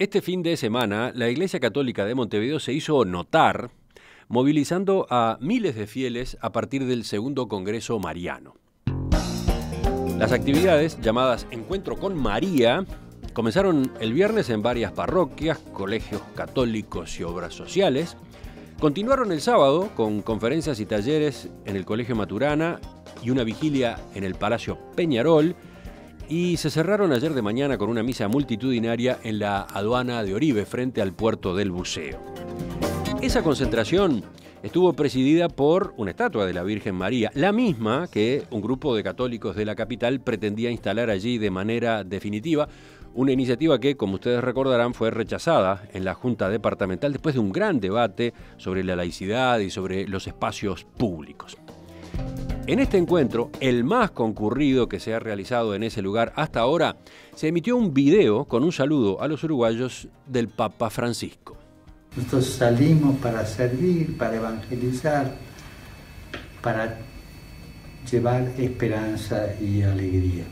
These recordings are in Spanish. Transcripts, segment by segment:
Este fin de semana, la Iglesia Católica de Montevideo se hizo notar movilizando a miles de fieles a partir del segundo Congreso Mariano. Las actividades, llamadas Encuentro con María, comenzaron el viernes en varias parroquias, colegios católicos y obras sociales. Continuaron el sábado con conferencias y talleres en el Colegio Maturana y una vigilia en el Palacio Peñarol y se cerraron ayer de mañana con una misa multitudinaria en la aduana de Oribe frente al puerto del buceo. Esa concentración estuvo presidida por una estatua de la Virgen María, la misma que un grupo de católicos de la capital pretendía instalar allí de manera definitiva, una iniciativa que, como ustedes recordarán, fue rechazada en la Junta Departamental después de un gran debate sobre la laicidad y sobre los espacios públicos. En este encuentro, el más concurrido que se ha realizado en ese lugar hasta ahora, se emitió un video con un saludo a los uruguayos del Papa Francisco. Nosotros salimos para servir, para evangelizar, para llevar esperanza y alegría.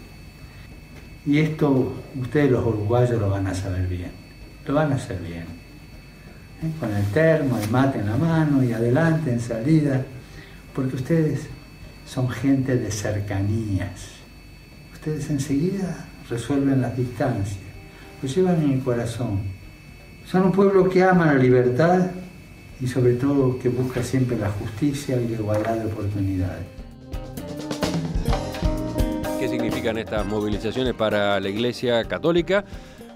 Y esto ustedes los uruguayos lo van a saber bien, lo van a hacer bien. ¿Eh? Con el termo, el mate en la mano y adelante en salida, porque ustedes son gente de cercanías. Ustedes enseguida resuelven las distancias, lo llevan en el corazón. Son un pueblo que ama la libertad y sobre todo que busca siempre la justicia y la igualdad de oportunidades. ¿Qué significan estas movilizaciones para la Iglesia Católica?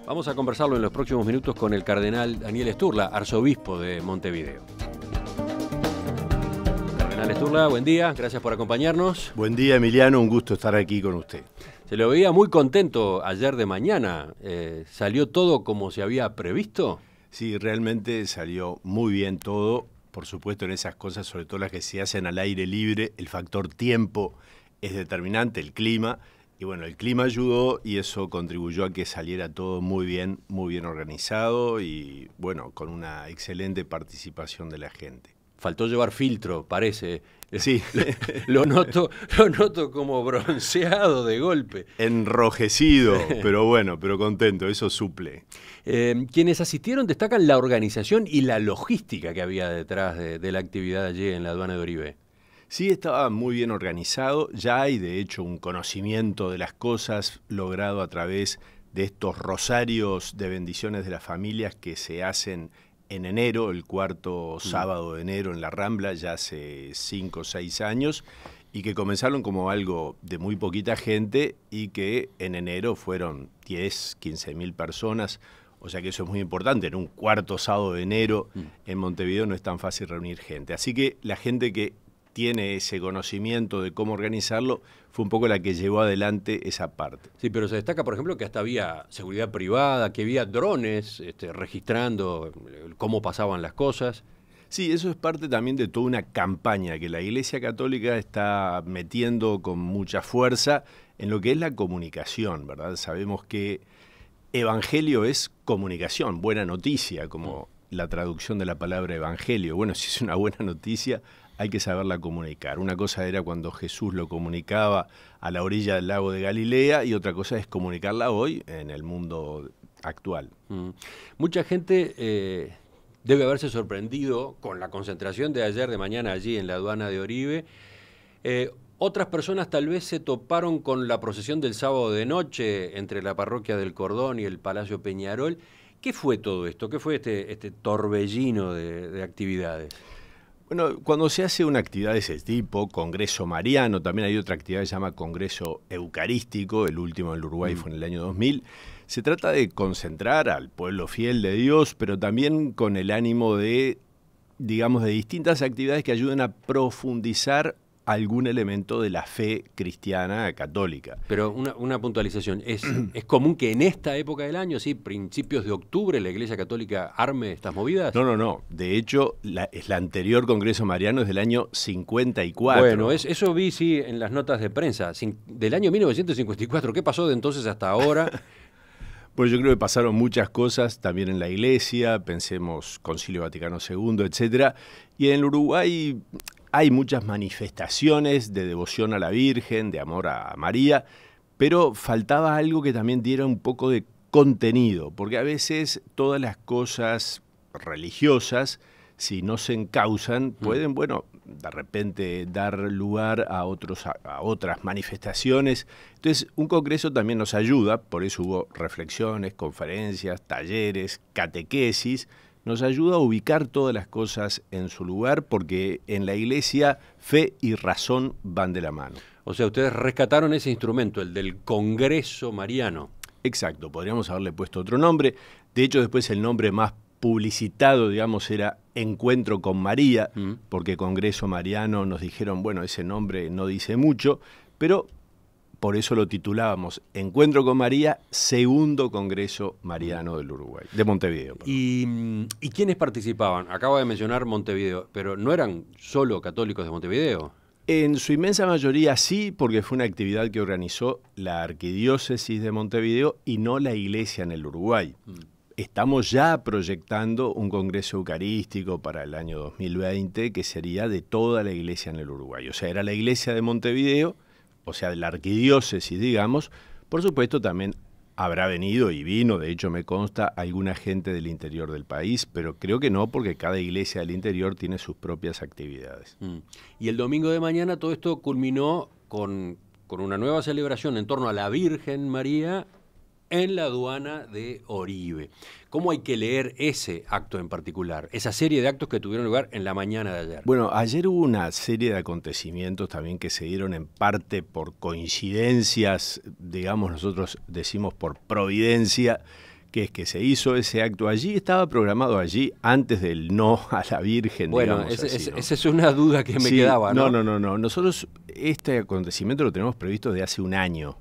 Vamos a conversarlo en los próximos minutos con el cardenal Daniel Esturla, arzobispo de Montevideo buen día, gracias por acompañarnos. Buen día, Emiliano, un gusto estar aquí con usted. Se lo veía muy contento ayer de mañana. Eh, ¿Salió todo como se había previsto? Sí, realmente salió muy bien todo. Por supuesto, en esas cosas, sobre todo las que se hacen al aire libre, el factor tiempo es determinante, el clima. Y bueno, el clima ayudó y eso contribuyó a que saliera todo muy bien, muy bien organizado y bueno, con una excelente participación de la gente faltó llevar filtro, parece. Sí, lo, noto, lo noto como bronceado de golpe. Enrojecido, pero bueno, pero contento, eso suple. Em, quienes asistieron destacan la organización y la logística que había detrás de, de la actividad allí en la aduana de Oribe. Sí, estaba muy bien organizado, ya hay de hecho un conocimiento de las cosas logrado a través de estos rosarios de bendiciones de las familias que se hacen en enero, el cuarto mm. sábado de enero en la Rambla, ya hace cinco o seis años, y que comenzaron como algo de muy poquita gente y que en enero fueron 10, 15 mil personas. O sea que eso es muy importante. En un cuarto sábado de enero mm. en Montevideo no es tan fácil reunir gente. Así que la gente que tiene ese conocimiento de cómo organizarlo, fue un poco la que llevó adelante esa parte. Sí, pero se destaca, por ejemplo, que hasta había seguridad privada, que había drones este, registrando eh, cómo pasaban las cosas. Sí, eso es parte también de toda una campaña que la Iglesia Católica está metiendo con mucha fuerza en lo que es la comunicación, ¿verdad? Sabemos que evangelio es comunicación, buena noticia, como mm. la traducción de la palabra evangelio. Bueno, si es una buena noticia, hay que saberla comunicar. Una cosa era cuando Jesús lo comunicaba a la orilla del lago de Galilea y otra cosa es comunicarla hoy en el mundo actual. Mm. Mucha gente eh, debe haberse sorprendido con la concentración de ayer de mañana allí en la aduana de Oribe. Eh, otras personas tal vez se toparon con la procesión del sábado de noche entre la parroquia del Cordón y el Palacio Peñarol. ¿Qué fue todo esto? ¿Qué fue este, este torbellino de actividades? Bueno, cuando se hace una actividad de ese tipo, Congreso Mariano, también hay otra actividad que se llama Congreso Eucarístico, el último en Uruguay mm. fue en el año 2000, se trata de concentrar al pueblo fiel de Dios, pero también con el ánimo de, digamos, de distintas actividades que ayuden a profundizar algún elemento de la fe cristiana católica. Pero una, puntualización, ¿Es, ¿Es, común que en esta época del año, sí, principios de octubre, la Iglesia Católica arme estas movidas? No, no, no. De hecho, la, es la anterior Congreso Mariano es del año 54. Bueno, eso vi, sí, en las notas de prensa. del año 1954, ¿qué pasó de entonces hasta ahora? Pues yo creo que pasaron muchas cosas también en la iglesia, pensemos Concilio Vaticano II, etcétera. Y en el Uruguay hay muchas manifestaciones de devoción a la Virgen, de amor a María, pero faltaba algo que también diera un poco de contenido, porque a veces todas las cosas religiosas, si no se encausan, mm. pueden, bueno, de repente dar lugar a, otros, a otras manifestaciones. Entonces, un congreso también nos ayuda, por eso hubo reflexiones, conferencias, talleres, catequesis, nos ayuda a ubicar todas las cosas en su lugar, porque en la iglesia fe y razón van de la mano. O sea, ustedes rescataron ese instrumento, el del Congreso Mariano. Exacto, podríamos haberle puesto otro nombre. De hecho, después el nombre más publicitado, digamos, era Encuentro con María, mm. porque Congreso Mariano nos dijeron, bueno, ese nombre no dice mucho, pero por eso lo titulábamos Encuentro con María, segundo Congreso Mariano del Uruguay, de Montevideo. Mm, ¿Y, quiénes participaban? Acabo de mencionar Montevideo, pero no eran solo católicos de Montevideo. En su inmensa mayoría sí, porque fue una actividad que organizó la Arquidiócesis de Montevideo y no la Iglesia en el Uruguay. Mm. Estamos ya proyectando un Congreso Eucarístico para el año 2020 que sería de toda la Iglesia en el Uruguay. O sea, era la Iglesia de Montevideo, o sea, de la arquidiócesis, digamos, por supuesto también habrá venido y vino, de hecho me consta, alguna gente del interior del país, pero creo que no, porque cada iglesia del interior tiene sus propias actividades. Mm. Y el domingo de mañana todo esto culminó con, con una nueva celebración en torno a la Virgen María en la aduana de Oribe. ¿Cómo hay que leer ese acto en particular? Esa serie de actos que tuvieron lugar en la mañana de ayer. Bueno, ayer hubo una serie de acontecimientos también que se dieron en parte por coincidencias, digamos nosotros decimos por providencia, que es que se hizo ese acto allí, estaba programado allí antes del no a la Virgen. Bueno, esa es una duda que me quedaba. ¿no? no, no, no, no. Nosotros este acontecimiento lo tenemos previsto de hace un año.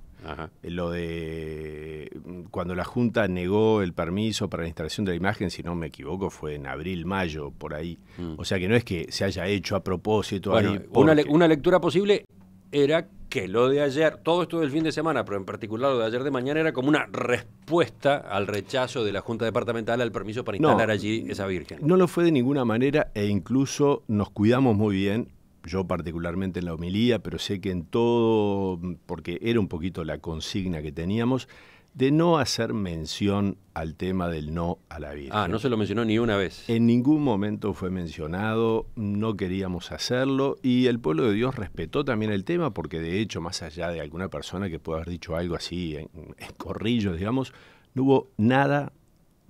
Lo de mm, cuando la Junta negó el permiso para la instalación de la imagen, si no me equivoco, fue en abril, mayo, por ahí. Mm. O sea que no es que se haya hecho a propósito. una, lectura posible era que lo de ayer, todo esto del fin de semana, pero en particular lo de ayer de mañana, era como una respuesta al rechazo de la Junta Departamental al permiso para instalar allí esa Virgen. No lo fue de ninguna manera e incluso nos cuidamos muy bien yo particularmente en la homilía, pero sé que en todo, porque era un poquito la consigna que teníamos, de no hacer mención al tema del no a la vida Ah, no se lo mencionó ni una vez. En ningún momento fue mencionado, no queríamos hacerlo y el pueblo de Dios respetó también el tema porque de hecho, más allá de alguna persona que pueda haber dicho algo así en, en corrillos, digamos, no hubo nada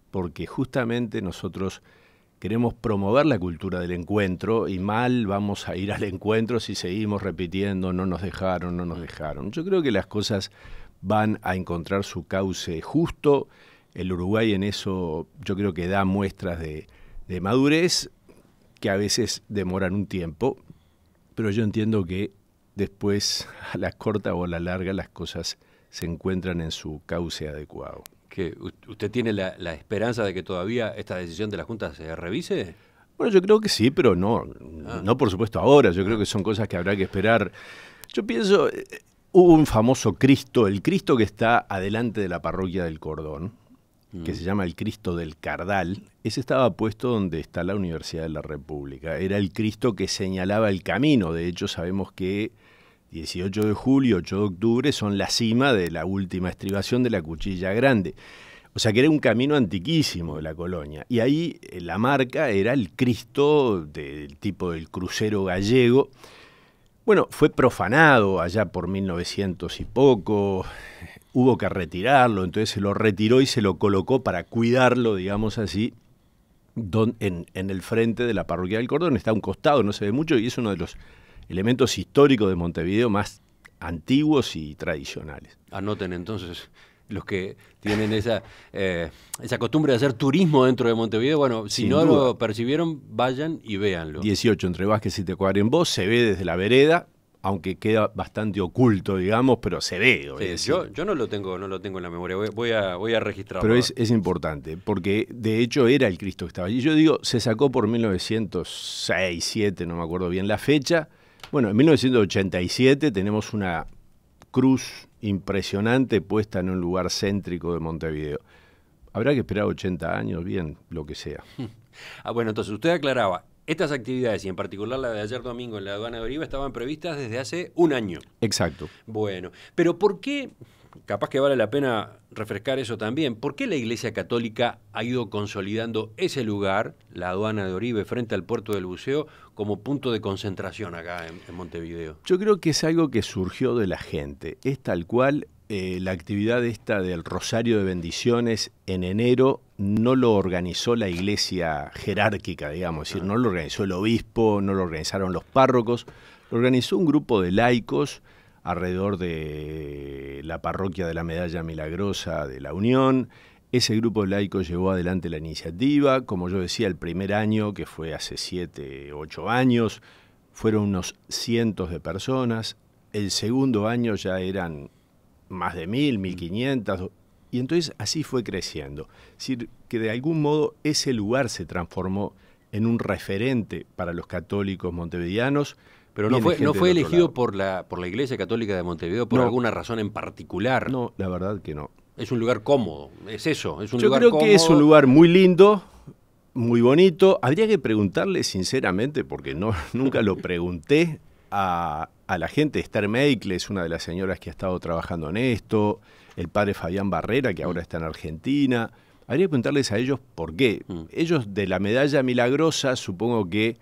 porque justamente nosotros queremos promover la cultura del encuentro y mal vamos a ir al encuentro si seguimos repitiendo no nos dejaron, no nos dejaron. Yo creo que las cosas van a encontrar su cauce justo. El Uruguay en eso yo creo que da muestras de, madurez que a veces demoran un tiempo, pero yo entiendo que después, a la corta o a la larga, las cosas se encuentran en su cauce adecuado usted tiene la, esperanza de que todavía esta decisión de la Junta se revise? Bueno, yo creo que sí, pero no, ah. no por supuesto ahora, yo creo que son cosas que habrá que esperar. Yo pienso, eh, hubo un famoso Cristo, el Cristo que está adelante de la parroquia del Cordón, mm. que se llama el Cristo del Cardal, ese estaba puesto donde está la Universidad de la República. Era el Cristo que señalaba el camino. De hecho, sabemos que 18 de julio, 8 de octubre, son la cima de la última estribación de la Cuchilla Grande. O sea que era un camino antiquísimo de la colonia. Y ahí eh, la marca era el Cristo del tipo del crucero gallego. Bueno, fue profanado allá por 1900 y poco, hubo que retirarlo, entonces se lo retiró y se lo colocó para cuidarlo, digamos así, en, en, el frente de la parroquia del Cordón. Está a un costado, no se ve mucho, y es uno de los elementos históricos de Montevideo más antiguos y tradicionales. Anoten entonces los que tienen esa, eh, esa costumbre de hacer turismo dentro de Montevideo. Bueno, si no lo percibieron, vayan y véanlo. 18 entre Vázquez y vos. se ve desde la vereda, aunque queda bastante oculto, digamos, pero se ve. Sí, Yo, no lo tengo, no lo tengo en la memoria, voy, a, voy a registrarlo. Pero es, es, importante, porque de hecho era el Cristo que estaba allí. Yo digo, se sacó por 1906, 7, no me acuerdo bien la fecha, bueno, en 1987 tenemos una cruz impresionante puesta en un lugar céntrico de Montevideo. Habrá que esperar 80 años, bien, lo que sea. Ah, bueno, entonces usted aclaraba, estas actividades, y en particular la de ayer domingo en la aduana de Oriva, estaban previstas desde hace un año. Exacto. Bueno, pero ¿por qué capaz que vale la pena refrescar eso también. ¿Por qué la Iglesia Católica ha ido consolidando ese lugar, la aduana de Oribe, frente al puerto del buceo, como punto de concentración acá en, Montevideo? Yo creo que es algo que surgió de la gente. Es tal cual eh, la actividad esta del Rosario de Bendiciones en enero no lo organizó la iglesia jerárquica, digamos, decir, ah. no lo organizó el obispo, no lo organizaron los párrocos, lo organizó un grupo de laicos alrededor de la parroquia de la Medalla Milagrosa de la Unión. Ese grupo laico llevó adelante la iniciativa, como yo decía, el primer año, que fue hace siete, ocho años, fueron unos cientos de personas, el segundo año ya eran más de mil, mil quinientas, y entonces así fue creciendo. Es decir, que de algún modo ese lugar se transformó en un referente para los católicos montevideanos, pero no fue, no fue elegido por la, por la Iglesia Católica de Montevideo por alguna razón en particular. No, la verdad que no. Es un lugar cómodo, es eso. Es un Yo creo que es un lugar muy lindo, muy bonito. Habría que preguntarle sinceramente, porque no, nunca lo pregunté a, la gente. Esther Meikle es una de las señoras que ha estado trabajando en esto. El padre Fabián Barrera, que mm. ahora está en Argentina. Habría que preguntarles a ellos por qué. Mm. Ellos de la medalla milagrosa, supongo que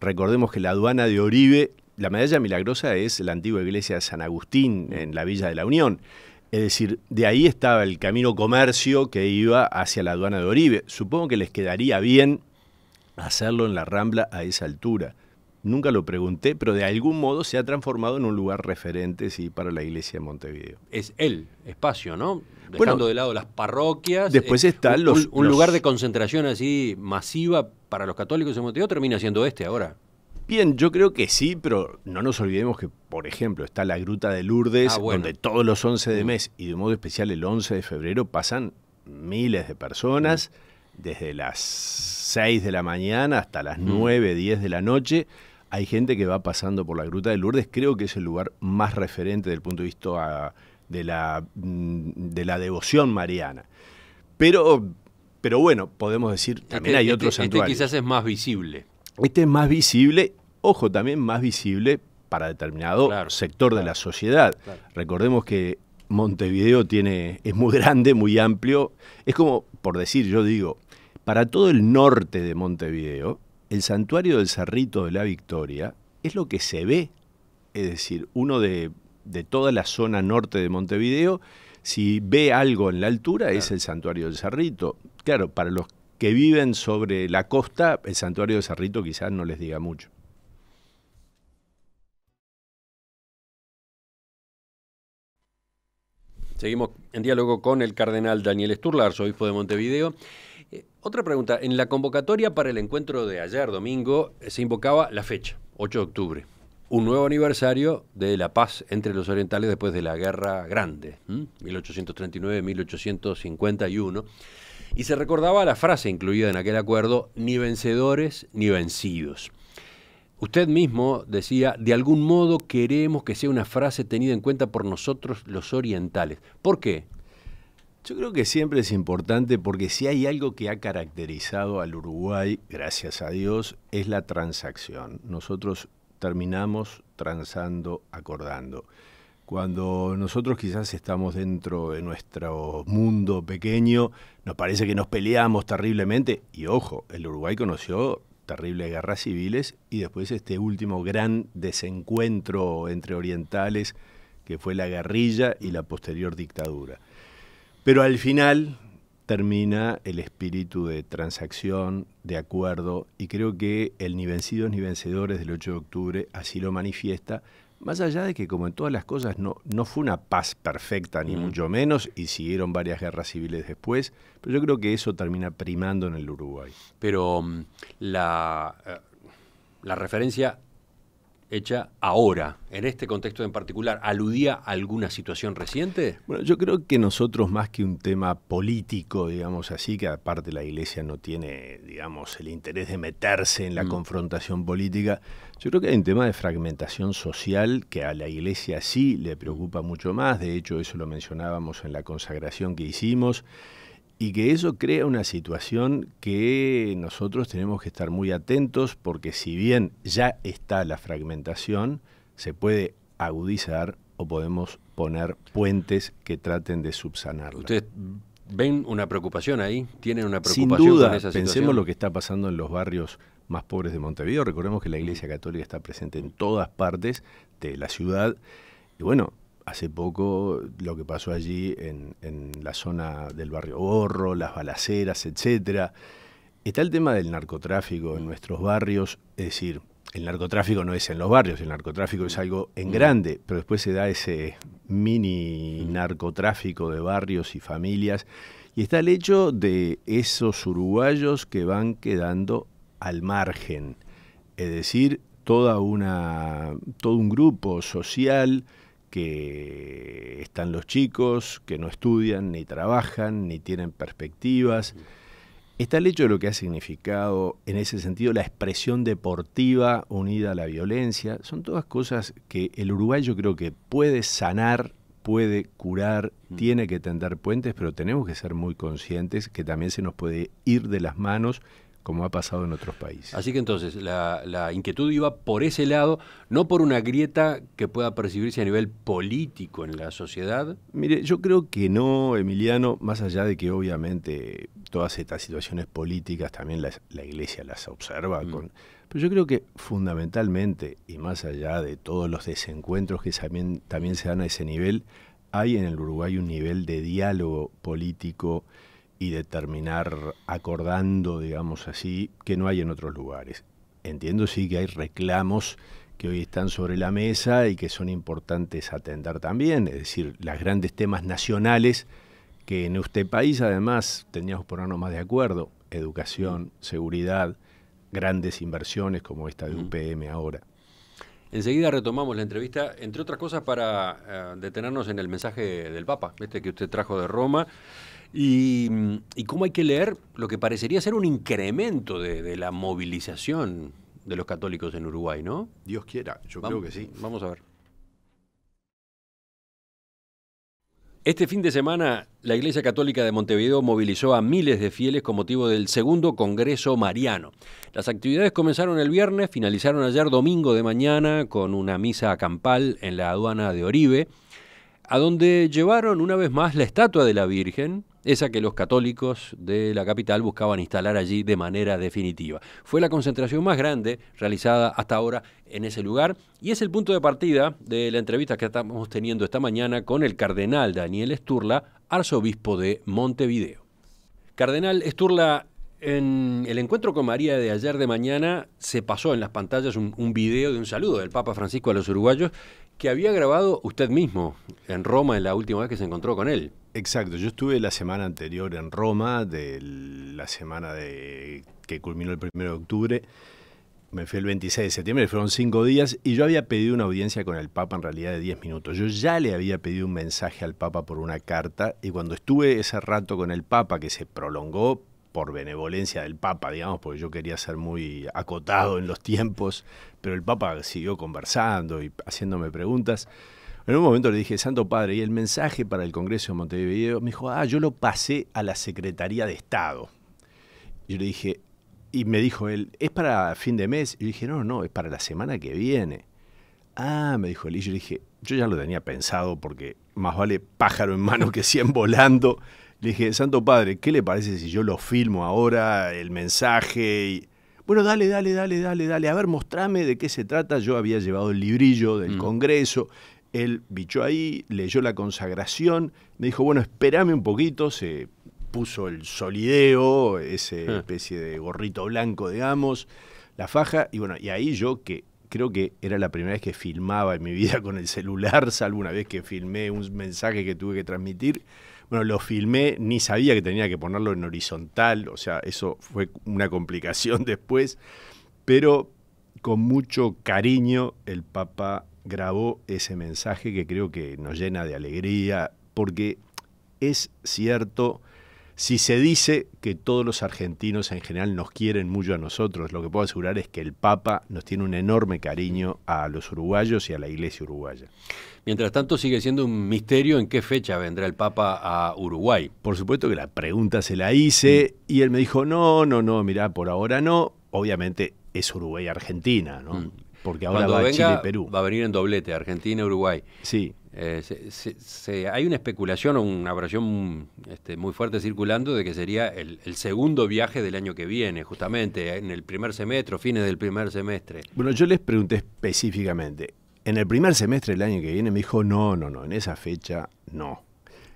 recordemos que la aduana de Oribe la medalla milagrosa es la antigua iglesia de San Agustín mm. en la Villa de la Unión. Es decir, de ahí estaba el camino comercio que iba hacia la aduana de Oribe. Supongo que les quedaría bien hacerlo en la Rambla a esa altura. Nunca lo pregunté, pero de algún modo se ha transformado en un lugar referente sí, para la iglesia de Montevideo. Es el espacio, ¿no? Dejando de lado las parroquias. Después eh, están los. Un, lugar de concentración así masiva para los católicos de Montevideo termina siendo este ahora. Bien, yo creo que sí, pero no nos olvidemos que, por ejemplo, está la Gruta de Lourdes, ah, donde todos los 11 de mes y de modo especial el 11 de febrero pasan miles de personas, desde las 6 de la mañana hasta las 9, 10 de la noche. Hay gente que va pasando por la Gruta de Lourdes, creo que es el lugar más referente desde punto de vista ah, de la, mm, de la devoción mariana. Pero, pero bueno, podemos decir, también hay este otros este santuarios. Este quizás es más visible. Este es más visible ojo, también más visible para determinado sector de la sociedad. Recordemos que Montevideo tiene, es muy grande, muy amplio. Es como, por decir, yo digo, para todo el norte de Montevideo, el santuario del Cerrito de la Victoria es lo que se ve. Es decir, uno de, toda la zona norte de Montevideo, si ve algo en la altura, es el santuario del Cerrito. Claro, para los que viven sobre la costa, el santuario del Cerrito quizás no les diga mucho. Seguimos en diálogo con el cardenal Daniel Sturlar, obispo de Montevideo. Eh, otra pregunta, en la convocatoria para el encuentro de ayer, domingo, se invocaba la fecha, 8 de octubre, un nuevo aniversario de la paz entre los orientales después de la Guerra Grande, 1839-1851, y se recordaba la frase incluida en aquel acuerdo, ni vencedores ni vencidos. Usted mismo decía, de algún modo queremos que sea una frase tenida en cuenta por nosotros los orientales. ¿Por qué? Yo creo que siempre es importante porque si hay algo que ha caracterizado al Uruguay, gracias a Dios, es la transacción. Nosotros terminamos transando, acordando. Cuando nosotros quizás estamos dentro de nuestro mundo pequeño, nos parece que nos peleamos terriblemente. Y ojo, el Uruguay conoció terribles guerras civiles y después este último gran desencuentro entre orientales que fue la guerrilla y la posterior dictadura. Pero al final termina el espíritu de transacción, de acuerdo, y creo que el ni vencidos ni vencedores del 8 de octubre así lo manifiesta, más allá de que, como en todas las cosas, no, fue una paz perfecta, ni mucho menos, y siguieron varias guerras civiles después, pero yo creo que eso termina primando en el Uruguay. Pero mm, la, eh, la referencia hecha ahora, en este contexto en particular, aludía a alguna situación reciente? Bueno, yo creo que nosotros más que un tema político, digamos así, que aparte la Iglesia no tiene, digamos, el interés de meterse en la mm. confrontación política, yo creo que hay un tema de fragmentación social que a la iglesia sí le preocupa mucho más, de hecho eso lo mencionábamos en la consagración que hicimos, y que eso crea una situación que nosotros tenemos que estar muy atentos porque si bien ya está la fragmentación, se puede agudizar o podemos poner puentes que traten de subsanarla. Ustedes ven una preocupación ahí, tienen una preocupación Sin con esa situación? Pensemos lo que está pasando en los barrios más pobres de Montevideo. Recordemos que la Iglesia Católica está presente en todas partes de la ciudad. Y bueno, hace poco lo que pasó allí en, la zona del barrio Borro, las balaceras, etcétera. Está el tema del narcotráfico en nuestros barrios, es decir, el narcotráfico no es en los barrios, el narcotráfico es algo en mm. grande, pero después se da ese mini narcotráfico de barrios y familias. Y está el hecho de esos uruguayos que van quedando al margen, es decir, toda una, todo un grupo social que están los chicos, que no estudian, ni trabajan, ni tienen perspectivas. Está el hecho de lo que ha significado, en ese sentido, la expresión deportiva unida a la violencia. Son todas cosas que el Uruguay yo creo que puede sanar, puede curar, mm. tiene que tender puentes, pero tenemos que ser muy conscientes que también se nos puede ir de las manos como ha pasado en otros países. Así que entonces, la, inquietud iba por ese lado, no por una grieta que pueda percibirse a nivel político en la sociedad. Mire, yo creo que no, Emiliano, más allá de que obviamente todas estas situaciones políticas también la Iglesia las observa, mm. pero yo creo que fundamentalmente, y más allá de todos los desencuentros que también se dan a ese nivel, hay en el Uruguay un nivel de diálogo político y de terminar acordando, digamos así, que no hay en otros lugares. Entiendo sí que hay reclamos que hoy están sobre la mesa y que son importantes atender también, es decir, los grandes temas nacionales que en este país además teníamos ponernos más de acuerdo, educación, mm. seguridad, grandes inversiones como esta de UPM mm. ahora. Enseguida retomamos la entrevista, entre otras cosas para eh, detenernos en el mensaje del Papa, este que usted trajo de Roma. Mm, y, cómo hay que leer lo que parecería ser un incremento de, la movilización de los católicos en Uruguay, ¿no? Dios quiera, yo creo que sí. Vamos a ver. Este fin de semana, la Iglesia Católica de Montevideo movilizó a miles de fieles con motivo del segundo Congreso Mariano. Las actividades comenzaron el viernes, finalizaron ayer domingo de mañana con una misa campal en la aduana de Oribe, a donde llevaron una vez más la estatua de la Virgen, esa que los católicos de la capital buscaban instalar allí de manera definitiva. Fue la concentración más grande realizada hasta ahora en ese lugar y es el punto de partida de la entrevista que estamos teniendo esta mañana con el cardenal Daniel Esturla, arzobispo de Montevideo. Cardenal Esturla, en el encuentro con María de ayer de mañana se pasó en las pantallas un, video de un saludo del Papa Francisco a los uruguayos que había grabado usted mismo en Roma en la última vez que se encontró con él. Exacto, yo estuve la semana anterior en Roma, de la semana que culminó el 1 de octubre. Me fui el 26 de septiembre, fueron cinco días, y yo había pedido una audiencia con el Papa en realidad de 10 minutos. Yo ya le había pedido un mensaje al Papa por una carta, y cuando estuve ese rato con el Papa, que se prolongó por benevolencia del Papa, digamos, porque yo quería ser muy acotado en los tiempos, pero el Papa siguió conversando y haciéndome preguntas. En un momento le dije, Santo Padre, ¿y el mensaje para el Congreso de Montevideo? Me dijo, ah, yo lo pasé a la Secretaría de Estado. Yo le dije, y me dijo él, ¿es para fin de mes? Y yo dije, no, no, es para la semana que viene. Ah, me dijo él, y yo le dije, yo ya lo tenía pensado porque más vale pájaro en mano que cien volando le dije, Santo Padre, ¿qué le parece si yo lo filmo ahora, el mensaje? Y... Bueno, dale, dale, dale, dale, dale. A ver, mostrame de qué se trata. Yo había llevado el librillo del mm. Congreso. Él bichó ahí, leyó la consagración. Me dijo, bueno, espérame un poquito. Se puso el solideo, esa ah. especie de gorrito blanco, digamos, la faja. Y bueno, y ahí yo que creo que era la primera vez que filmaba en mi vida con el celular, salvo una vez que filmé un mensaje que tuve que transmitir. Bueno, lo filmé, ni sabía que tenía que ponerlo en horizontal, o sea, eso fue una complicación después, pero con mucho cariño el Papa grabó ese mensaje que creo que nos llena de alegría, porque es cierto si se dice que todos los argentinos en general nos quieren mucho a nosotros, lo que puedo asegurar es que el Papa nos tiene un enorme cariño a los uruguayos y a la iglesia uruguaya. Mientras tanto, sigue siendo un misterio en qué fecha vendrá el Papa a Uruguay. Por supuesto que la pregunta se la hice y él me dijo, no, no, no, mirá, por ahora no. Obviamente es Uruguay-Argentina, ¿no? Mm. Porque ahora va Chile y Perú. Va a venir en doblete, Argentina-Uruguay. Sí. Eh, hay una especulación o una oración este, muy fuerte circulando de que sería el, segundo viaje del año que viene, justamente, en el primer semestre, fines del primer semestre. Bueno, yo les pregunté específicamente, en el primer semestre del año que viene me dijo, no, no, no, en esa fecha no.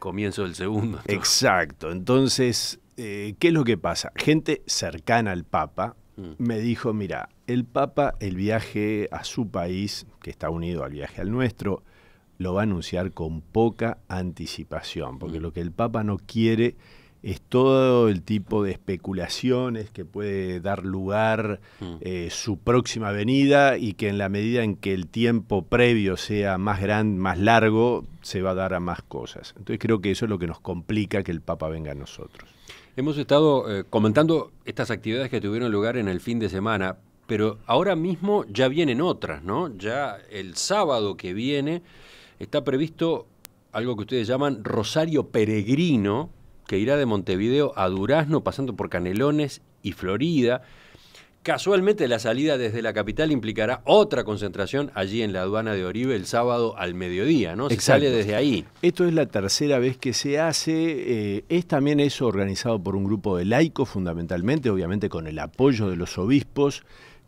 Comienzo del segundo. Exacto, entonces, eh, ¿qué es lo que pasa? Gente cercana al Papa mm. me dijo, mira, el Papa, el viaje a su país, que está unido al viaje al nuestro, lo va a anunciar con poca anticipación, porque lo que el Papa no quiere es todo el tipo de especulaciones que puede dar lugar mm. eh, su próxima venida y que en la medida en que el tiempo previo sea más grande, más largo, se va a dar a más cosas. Entonces creo que eso es lo que nos complica que el Papa venga a nosotros. Hemos estado eh, comentando estas actividades que tuvieron lugar en el fin de semana, pero ahora mismo ya vienen otras, ¿no? Ya el sábado que viene está previsto algo que ustedes llaman Rosario Peregrino, que irá de Montevideo a Durazno, pasando por Canelones y Florida. Casualmente la salida desde la capital implicará otra concentración allí en la aduana de Oribe el sábado al mediodía, ¿no? Se sale desde ahí. Esto es la tercera vez que se hace. Eh, es también eso organizado por un grupo de laicos, fundamentalmente, obviamente con el apoyo de los obispos,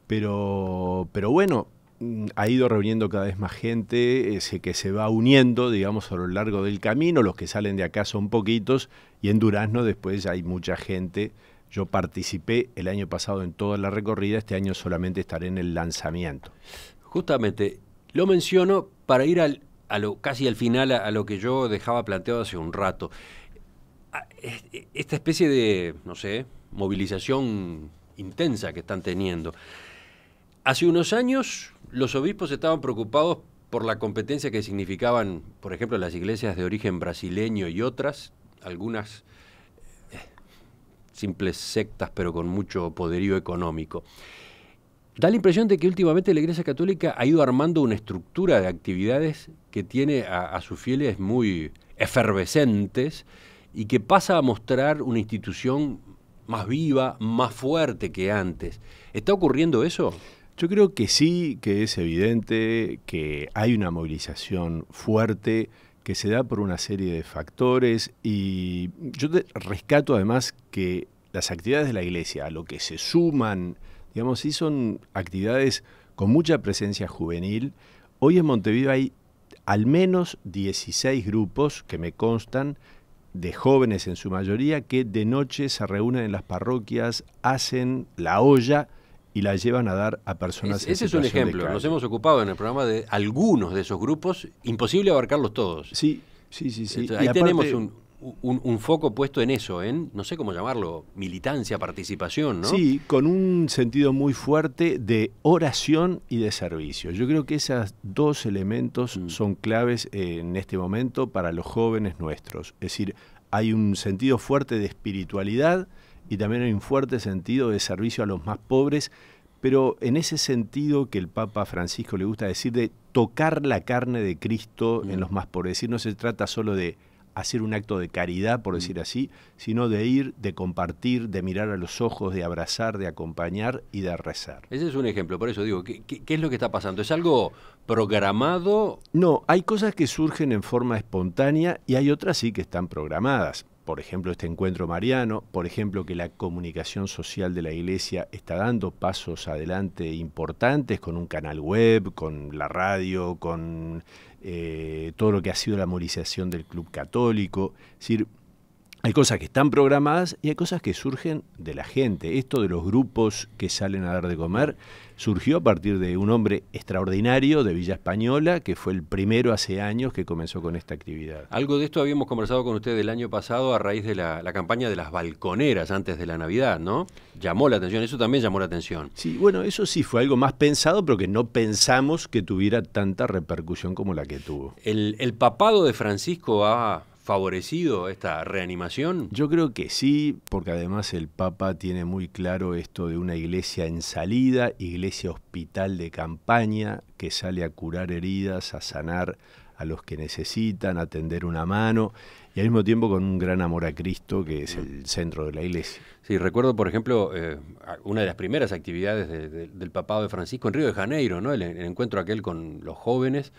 pero, pero bueno, Mm, ha ido reuniendo cada vez más gente ese que se va uniendo, digamos, a lo largo del camino. Los que salen de acá son poquitos y en Durazno después hay mucha gente. Yo participé el año pasado en toda la recorrida, este año solamente estaré en el lanzamiento. Justamente, lo menciono para ir al, a lo, casi al final a lo que yo dejaba planteado hace un rato. Ah, e, esta especie de, no sé, movilización intensa que están teniendo. Hace unos años los obispos estaban preocupados por la competencia que significaban, por ejemplo, las iglesias de origen brasileño y otras, algunas eh, simples sectas, pero con mucho poderío económico. Da la impresión de que últimamente la Iglesia Católica ha ido armando una estructura de actividades que tiene a sus fieles muy efervescentes y que pasa a mostrar una institución más viva, más fuerte que antes. ¿Está ocurriendo eso? Yo creo que sí, que es evidente que hay una movilización fuerte que se da por una serie de factores y yo te rescato además que las actividades de la iglesia, a lo que se suman, digamos, sí son actividades con mucha presencia juvenil. Hoy en Montevideo hay al menos 16 grupos que me constan de jóvenes en su mayoría que de noche se reúnen en las parroquias, hacen la olla y la llevan a dar a personas. ese es un ejemplo, nos hemos ocupado en el programa de algunos de esos grupos, imposible abarcarlos todos. Sí, sí, sí. sí. ahí tenemos un, un, foco puesto en eso, en, no sé cómo llamarlo, militancia, participación, ¿no? Sí, con un sentido muy fuerte de oración y de servicio. Yo creo que esos dos elementos mm. son claves en este momento para los jóvenes nuestros. Es decir, hay un sentido fuerte de espiritualidad y también hay un fuerte sentido de servicio a los más pobres, pero en ese sentido que el Papa Francisco le gusta decir de tocar la carne de Cristo en mm. los más pobres, es decir, no se trata solo de hacer un acto de caridad, por mm. decir así, sino de ir, de compartir, de mirar a los ojos, de abrazar, de acompañar y de rezar. Ese es un ejemplo, por eso digo, qué es lo que está pasando? ¿Es algo programado? No, hay cosas que surgen en forma espontánea y hay otras sí que están programadas por ejemplo, este encuentro mariano, por ejemplo, que la comunicación social de la Iglesia está dando pasos adelante importantes con un canal web, con la radio, con eh, todo lo que ha sido la movilización del Club Católico. Es hay cosas que están programadas y hay cosas que surgen de la gente. Esto de los grupos que salen a dar de comer surgió a partir de un hombre extraordinario de Villa Española, que fue el primero hace años que comenzó con esta actividad. Algo de esto habíamos conversado con usted el año pasado a raíz de la, campaña de las balconeras antes de la Navidad, ¿no? Llamó la atención, eso también llamó la atención. Sí, bueno, eso sí fue algo más pensado, pero que no pensamos que tuviera tanta repercusión como la que tuvo. El, papado de Francisco a favorecido esta reanimación? Yo creo que sí, porque además el Papa tiene muy claro esto de una iglesia en salida, iglesia hospital de campaña, que sale a curar heridas, a sanar a los que necesitan, a tender una mano y al mismo tiempo con un gran amor a Cristo que es el centro de la iglesia. Sí, recuerdo, por ejemplo, eh, una de las primeras actividades del papado de Francisco en Río de Janeiro, ¿no? el encuentro aquel con los jóvenes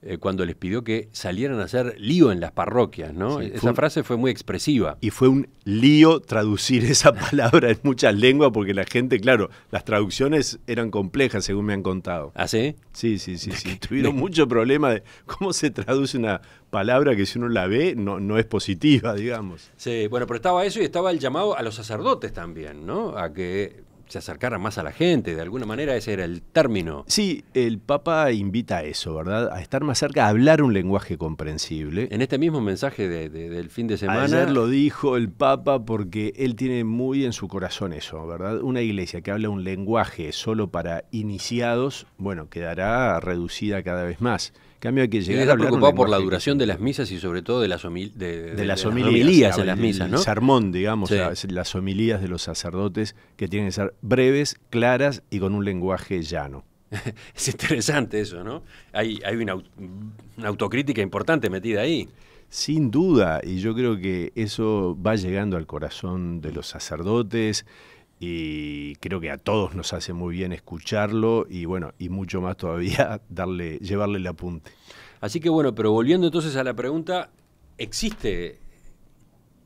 eh, cuando les pidió que salieran a hacer lío en las parroquias, ¿no? esa frase fue muy expresiva. Y fue un lío traducir esa palabra en muchas lenguas porque la gente, claro, las traducciones eran complejas según me han contado. ¿Ah, sí? Sí, sí, sí, Tuvieron mucho problema de cómo se traduce una palabra que si uno la ve no, no es positiva, digamos. Sí, bueno, pero estaba eso y estaba el llamado a los sacerdotes también, ¿no? A que se acercara más a la gente, de alguna manera ese era el término. Sí, el Papa invita a eso, ¿verdad? A estar más cerca, a hablar un lenguaje comprensible. En este mismo mensaje del fin de semana. lo dijo el Papa porque él tiene muy en su corazón eso, ¿verdad? Una iglesia que habla un lenguaje solo para iniciados, bueno, quedará reducida cada vez más cambio que llegar preocupado por la duración de las misas y sobre todo de las, de, las homilías en las misas, ¿no? El sermón, digamos, las homilías de los sacerdotes que tienen que ser breves, claras y con un lenguaje llano. es interesante eso, ¿no? Hay, hay una autocrítica importante metida ahí. Sin duda, y yo creo que eso va llegando al corazón de los sacerdotes y creo que a todos nos hace muy bien escucharlo y bueno, y mucho más todavía darle, llevarle el apunte. Así que bueno, pero volviendo entonces a la pregunta, existe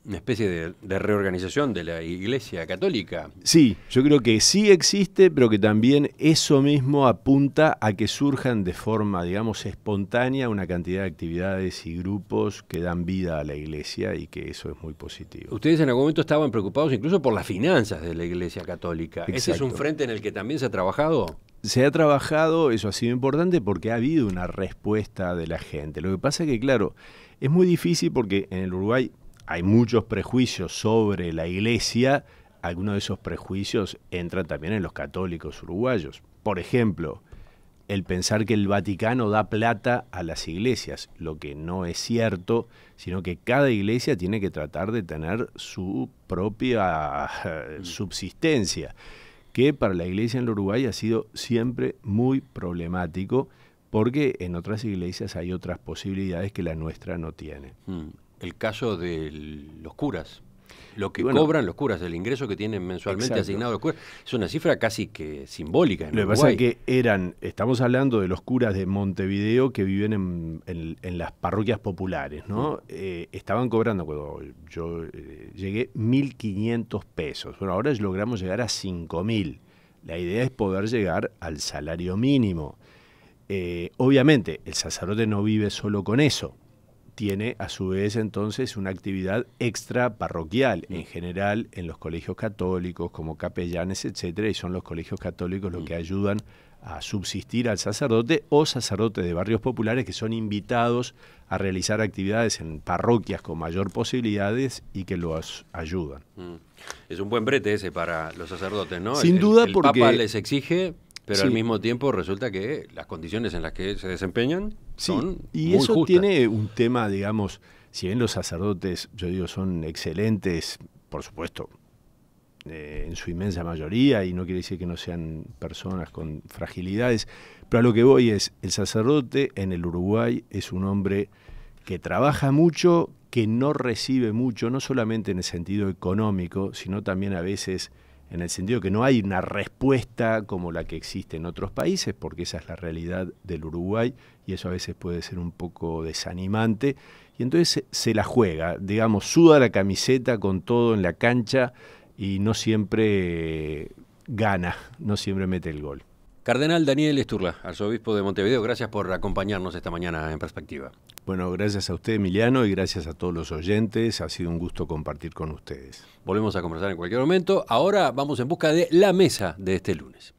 una especie de, reorganización de la Iglesia Católica. Sí, yo creo que sí existe, pero que también eso mismo apunta a que surjan de forma, digamos, espontánea una cantidad de actividades y grupos que dan vida a la Iglesia y que eso es muy positivo. Ustedes en algún momento estaban preocupados incluso por las finanzas de la Iglesia Católica. ¿Ese es un frente en el que también se ha trabajado? se ha trabajado, eso ha sido importante porque ha habido una respuesta de la gente. Lo que pasa es que, claro, es muy difícil porque en el Uruguay hay muchos prejuicios sobre la iglesia, algunos de esos prejuicios entran también en los católicos uruguayos. Por ejemplo, el pensar que el Vaticano da plata a las iglesias, lo que no es cierto, sino que cada iglesia tiene que tratar de tener su propia mm. subsistencia, que para la iglesia en el Uruguay ha sido siempre muy problemático porque en otras iglesias hay otras posibilidades que la nuestra no tiene. Mm el caso de los curas. Lo que cobran los curas, el ingreso que tienen mensualmente asignado los curas, es una cifra casi que simbólica. lo que pasa es que eran, estamos hablando de los curas de Montevideo que viven en, las parroquias populares, ¿no? Mm. Eh, estaban cobrando, cuando yo eh, llegué, 1.500 pesos. Bueno, ahora logramos llegar a 5.000. La idea es poder llegar al salario mínimo. Eh, obviamente, el sacerdote no vive solo con eso tiene a su vez entonces una actividad extra parroquial en mm. general en los colegios católicos como capellanes, etcétera, y son los colegios católicos los mm. que ayudan a subsistir al sacerdote o sacerdotes de barrios populares que son invitados a realizar actividades en parroquias con mayor posibilidades y que los ayudan. Mm. Es un buen brete ese para los sacerdotes, ¿no? Sin duda porque... el Papa les exige pero al mismo tiempo resulta que las condiciones en las que se desempeñan sí. son y eso tiene un tema, digamos, si bien los sacerdotes, yo digo, son excelentes, por supuesto, eh, en su inmensa mayoría, y no quiere decir que no sean personas con fragilidades, pero a lo que voy es, el sacerdote en el Uruguay es un hombre que trabaja mucho, que no recibe mucho, no solamente en el sentido económico, sino también a veces en el sentido que no hay una respuesta como la que existe en otros países, porque esa es la realidad del Uruguay y eso a veces puede ser un poco desanimante. Y entonces se la juega, digamos, suda la camiseta con todo en la cancha y no siempre gana, no siempre mete el gol. Cardenal Daniel Esturla, arzobispo de Montevideo, gracias por acompañarnos esta mañana en perspectiva. Bueno, gracias a usted, Emiliano, y gracias a todos los oyentes. Ha sido un gusto compartir con ustedes. Volvemos a conversar en cualquier momento. Ahora vamos en busca de la mesa de este lunes.